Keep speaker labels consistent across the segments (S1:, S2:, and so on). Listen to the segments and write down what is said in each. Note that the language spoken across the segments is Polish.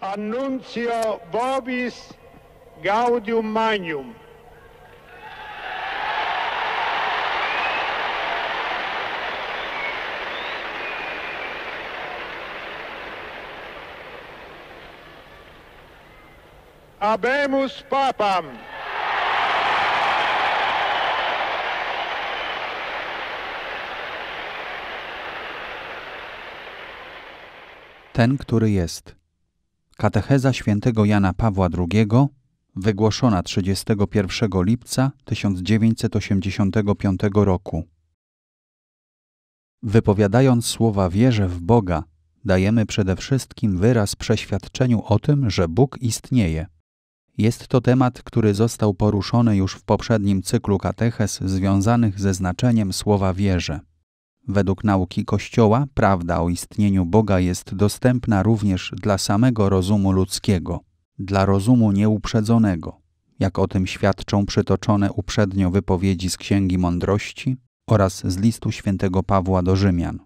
S1: Annuncio Vobis Gaudium Magnum. Abemus Papam. Ten, który jest. Katecheza świętego Jana Pawła II, wygłoszona 31 lipca 1985 roku. Wypowiadając słowa wierzę w Boga, dajemy przede wszystkim wyraz przeświadczeniu o tym, że Bóg istnieje. Jest to temat, który został poruszony już w poprzednim cyklu kateches związanych ze znaczeniem słowa wierzę. Według nauki Kościoła prawda o istnieniu Boga jest dostępna również dla samego rozumu ludzkiego, dla rozumu nieuprzedzonego, jak o tym świadczą przytoczone uprzednio wypowiedzi z Księgi Mądrości oraz z listu świętego Pawła do Rzymian.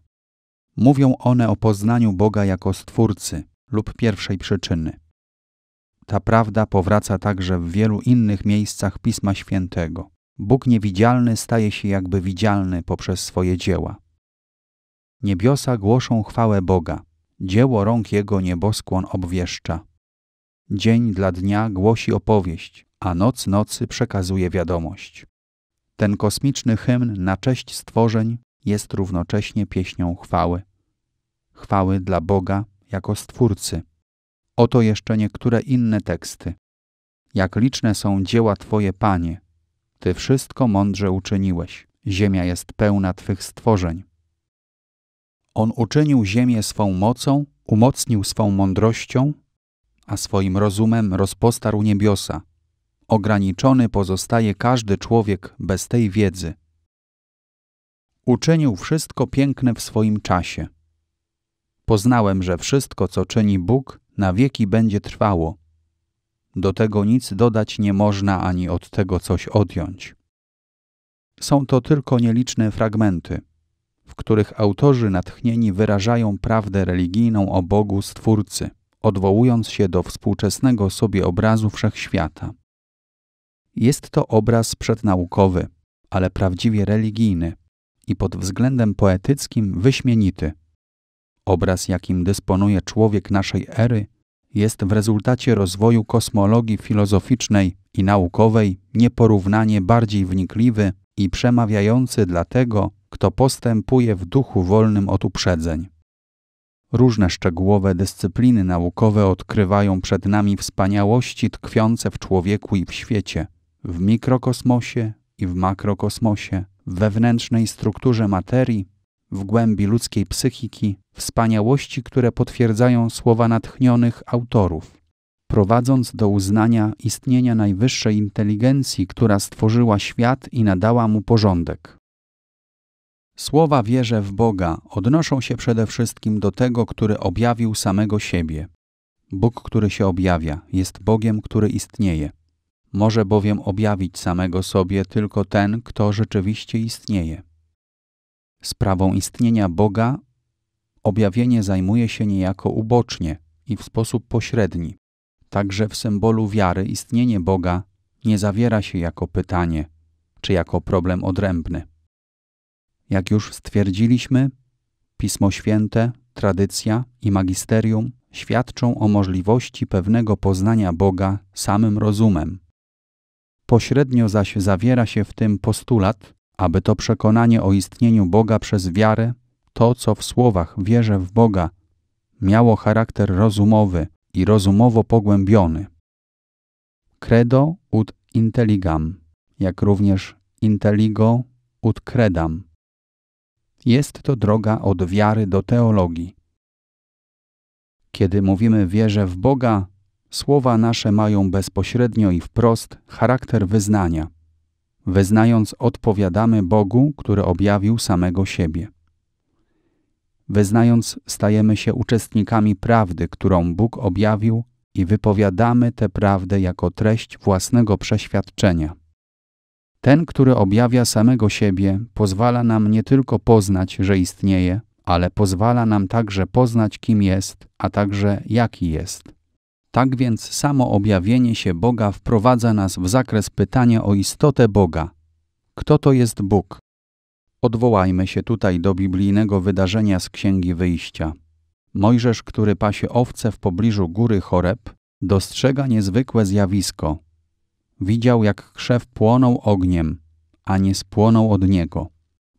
S1: Mówią one o poznaniu Boga jako Stwórcy lub pierwszej przyczyny. Ta prawda powraca także w wielu innych miejscach Pisma Świętego. Bóg niewidzialny staje się jakby widzialny poprzez swoje dzieła. Niebiosa głoszą chwałę Boga, dzieło rąk Jego nieboskłon obwieszcza. Dzień dla dnia głosi opowieść, a noc nocy przekazuje wiadomość. Ten kosmiczny hymn na cześć stworzeń jest równocześnie pieśnią chwały. Chwały dla Boga jako Stwórcy. Oto jeszcze niektóre inne teksty. Jak liczne są dzieła Twoje, Panie! Ty wszystko mądrze uczyniłeś. Ziemia jest pełna Twych stworzeń. On uczynił ziemię swą mocą, umocnił swą mądrością, a swoim rozumem rozpostarł niebiosa. Ograniczony pozostaje każdy człowiek bez tej wiedzy. Uczynił wszystko piękne w swoim czasie. Poznałem, że wszystko, co czyni Bóg, na wieki będzie trwało. Do tego nic dodać nie można ani od tego coś odjąć. Są to tylko nieliczne fragmenty w których autorzy natchnieni wyrażają prawdę religijną o Bogu Stwórcy, odwołując się do współczesnego sobie obrazu wszechświata. Jest to obraz przednaukowy, ale prawdziwie religijny i pod względem poetyckim wyśmienity. Obraz, jakim dysponuje człowiek naszej ery, jest w rezultacie rozwoju kosmologii filozoficznej i naukowej nieporównanie bardziej wnikliwy i przemawiający dlatego kto postępuje w duchu wolnym od uprzedzeń. Różne szczegółowe dyscypliny naukowe odkrywają przed nami wspaniałości tkwiące w człowieku i w świecie, w mikrokosmosie i w makrokosmosie, w wewnętrznej strukturze materii, w głębi ludzkiej psychiki, wspaniałości, które potwierdzają słowa natchnionych autorów. Prowadząc do uznania istnienia najwyższej inteligencji, która stworzyła świat i nadała mu porządek. Słowa wierze w Boga odnoszą się przede wszystkim do tego, który objawił samego siebie. Bóg, który się objawia, jest Bogiem, który istnieje. Może bowiem objawić samego sobie tylko ten, kto rzeczywiście istnieje. Sprawą istnienia Boga objawienie zajmuje się niejako ubocznie i w sposób pośredni. Także w symbolu wiary istnienie Boga nie zawiera się jako pytanie czy jako problem odrębny. Jak już stwierdziliśmy, Pismo Święte, tradycja i magisterium świadczą o możliwości pewnego poznania Boga samym rozumem. Pośrednio zaś zawiera się w tym postulat, aby to przekonanie o istnieniu Boga przez wiarę, to co w słowach wierzę w Boga, miało charakter rozumowy i rozumowo pogłębiony. Credo ut intelligam, jak również intelligo ut credam jest to droga od wiary do teologii. Kiedy mówimy wierze w Boga, słowa nasze mają bezpośrednio i wprost charakter wyznania. Wyznając, odpowiadamy Bogu, który objawił samego siebie. Wyznając, stajemy się uczestnikami prawdy, którą Bóg objawił i wypowiadamy tę prawdę jako treść własnego przeświadczenia. Ten, który objawia samego siebie, pozwala nam nie tylko poznać, że istnieje, ale pozwala nam także poznać, kim jest, a także jaki jest. Tak więc samo objawienie się Boga wprowadza nas w zakres pytania o istotę Boga. Kto to jest Bóg? Odwołajmy się tutaj do biblijnego wydarzenia z Księgi Wyjścia. Mojżesz, który pasie owce w pobliżu góry Choreb, dostrzega niezwykłe zjawisko – Widział, jak krzew płonął ogniem, a nie spłonął od niego.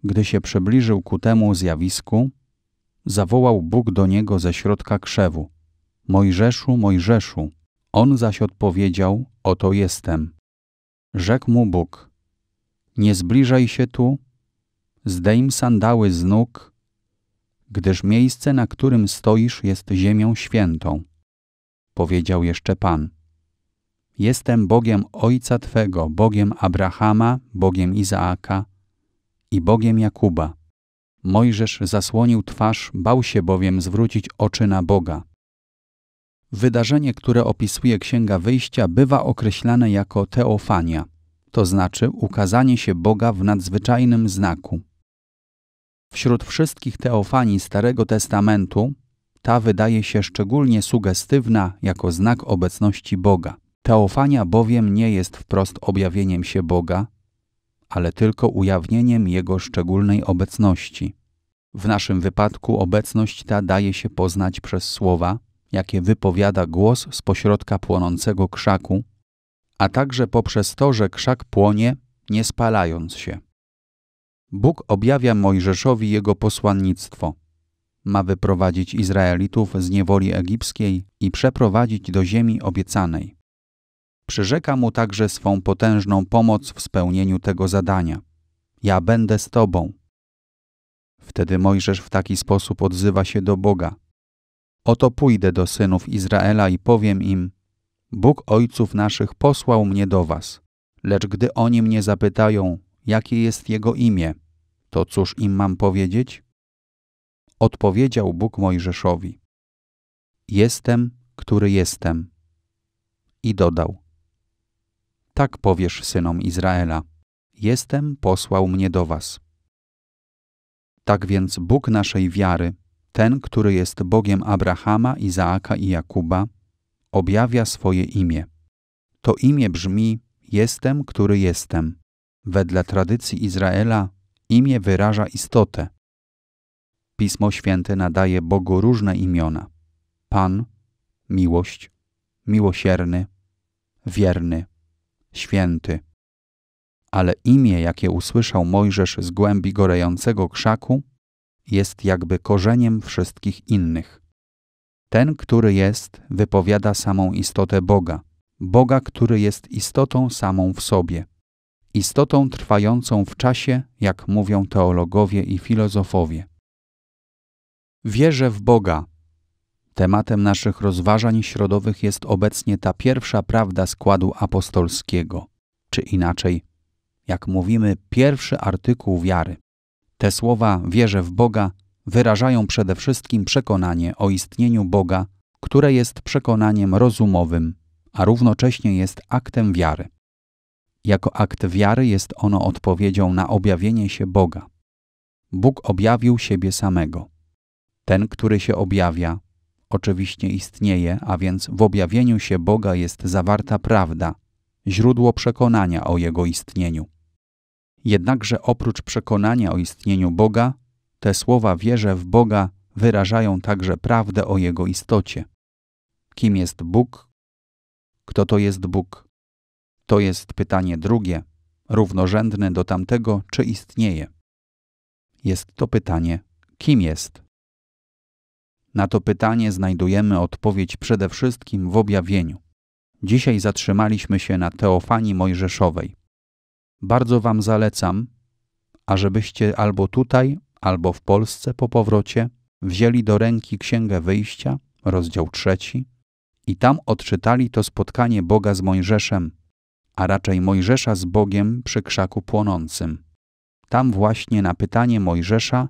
S1: Gdy się przybliżył ku temu zjawisku, zawołał Bóg do niego ze środka krzewu: Mojżeszu, Mojżeszu. On zaś odpowiedział: Oto jestem. Rzekł mu Bóg: Nie zbliżaj się tu, zdejm sandały z nóg, gdyż miejsce, na którym stoisz, jest ziemią świętą. Powiedział jeszcze Pan. Jestem Bogiem Ojca Twego, Bogiem Abrahama, Bogiem Izaaka i Bogiem Jakuba. Mojżesz zasłonił twarz, bał się bowiem zwrócić oczy na Boga. Wydarzenie, które opisuje Księga Wyjścia, bywa określane jako teofania, to znaczy ukazanie się Boga w nadzwyczajnym znaku. Wśród wszystkich teofanii Starego Testamentu ta wydaje się szczególnie sugestywna jako znak obecności Boga. Teofania bowiem nie jest wprost objawieniem się Boga, ale tylko ujawnieniem Jego szczególnej obecności. W naszym wypadku obecność ta daje się poznać przez słowa, jakie wypowiada głos z pośrodka płonącego krzaku, a także poprzez to, że krzak płonie, nie spalając się. Bóg objawia Mojżeszowi jego posłannictwo. Ma wyprowadzić Izraelitów z niewoli egipskiej i przeprowadzić do ziemi obiecanej. Przyrzeka mu także swą potężną pomoc w spełnieniu tego zadania. Ja będę z Tobą. Wtedy Mojżesz w taki sposób odzywa się do Boga. Oto pójdę do synów Izraela i powiem im: Bóg ojców naszych posłał mnie do Was. Lecz gdy oni mnie zapytają, jakie jest jego imię, to cóż im mam powiedzieć? Odpowiedział Bóg Mojżeszowi: Jestem, który jestem. I dodał: tak powiesz synom Izraela: Jestem, posłał mnie do was. Tak więc Bóg naszej wiary, ten, który jest Bogiem Abrahama, Izaaka i Jakuba, objawia swoje imię. To imię brzmi: Jestem, który jestem. Wedle tradycji Izraela imię wyraża istotę. Pismo Święte nadaje Bogu różne imiona: Pan, miłość, miłosierny, wierny święty. Ale imię, jakie usłyszał Mojżesz z głębi gorejącego krzaku, jest jakby korzeniem wszystkich innych. Ten, który jest, wypowiada samą istotę Boga, Boga, który jest istotą samą w sobie, istotą trwającą w czasie, jak mówią teologowie i filozofowie. Wierzę w Boga, Tematem naszych rozważań środowych jest obecnie ta pierwsza prawda składu apostolskiego, czy inaczej, jak mówimy, pierwszy artykuł wiary. Te słowa wierzę w Boga wyrażają przede wszystkim przekonanie o istnieniu Boga, które jest przekonaniem rozumowym, a równocześnie jest aktem wiary. Jako akt wiary jest ono odpowiedzią na objawienie się Boga. Bóg objawił siebie samego. Ten, który się objawia, oczywiście istnieje, a więc w objawieniu się Boga jest zawarta prawda, źródło przekonania o Jego istnieniu. Jednakże oprócz przekonania o istnieniu Boga, te słowa wierzę w Boga wyrażają także prawdę o Jego istocie. Kim jest Bóg? Kto to jest Bóg? To jest pytanie drugie, równorzędne do tamtego, czy istnieje. Jest to pytanie, kim jest na to pytanie znajdujemy odpowiedź przede wszystkim w objawieniu. Dzisiaj zatrzymaliśmy się na Teofanii Mojżeszowej. Bardzo Wam zalecam, ażebyście albo tutaj, albo w Polsce po powrocie wzięli do ręki Księgę Wyjścia, rozdział trzeci, i tam odczytali to spotkanie Boga z Mojżeszem, a raczej Mojżesza z Bogiem przy krzaku płonącym. Tam właśnie na pytanie Mojżesza,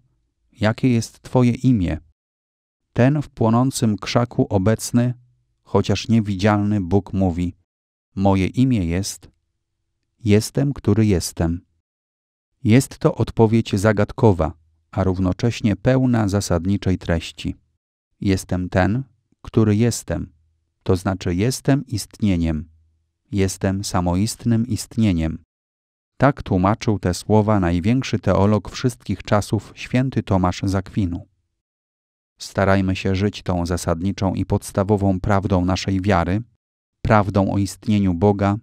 S1: jakie jest Twoje imię, ten w płonącym krzaku obecny, chociaż niewidzialny Bóg mówi: Moje imię jest, jestem, który jestem. Jest to odpowiedź zagadkowa, a równocześnie pełna zasadniczej treści. Jestem ten, który jestem, to znaczy jestem istnieniem, jestem samoistnym istnieniem. Tak tłumaczył te słowa największy teolog wszystkich czasów, święty Tomasz Zakwinu. Starajmy się żyć tą zasadniczą i podstawową prawdą naszej wiary, prawdą o istnieniu Boga,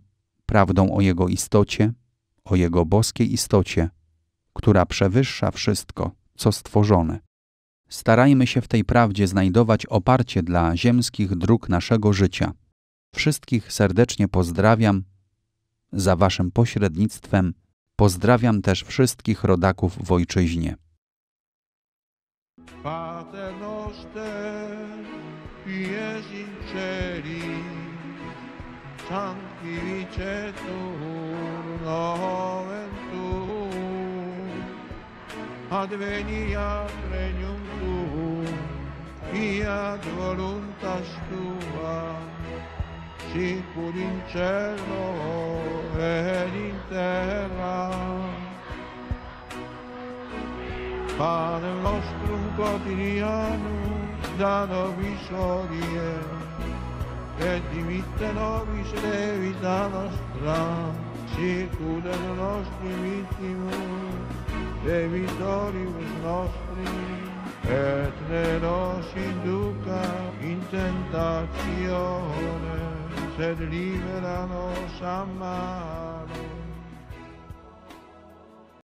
S1: prawdą o Jego istocie, o Jego boskiej istocie, która przewyższa wszystko, co stworzone. Starajmy się w tej prawdzie znajdować oparcie dla ziemskich dróg naszego życia. Wszystkich serdecznie pozdrawiam. Za Waszym pośrednictwem pozdrawiam też wszystkich rodaków w ojczyźnie. Pate noste, pies in ceri, Sancti Vicetur tu, noven tu, Adveni a pregnum tu, Fiat voluntas tua, Sicur in cielo, ed in terra, pane nostro quotidiano, da nobis odie, e dimitte nobis debita nostra, circude le nostre vittime, debitoribus nostri, et ne nos induca in tentazione, sed libera nos a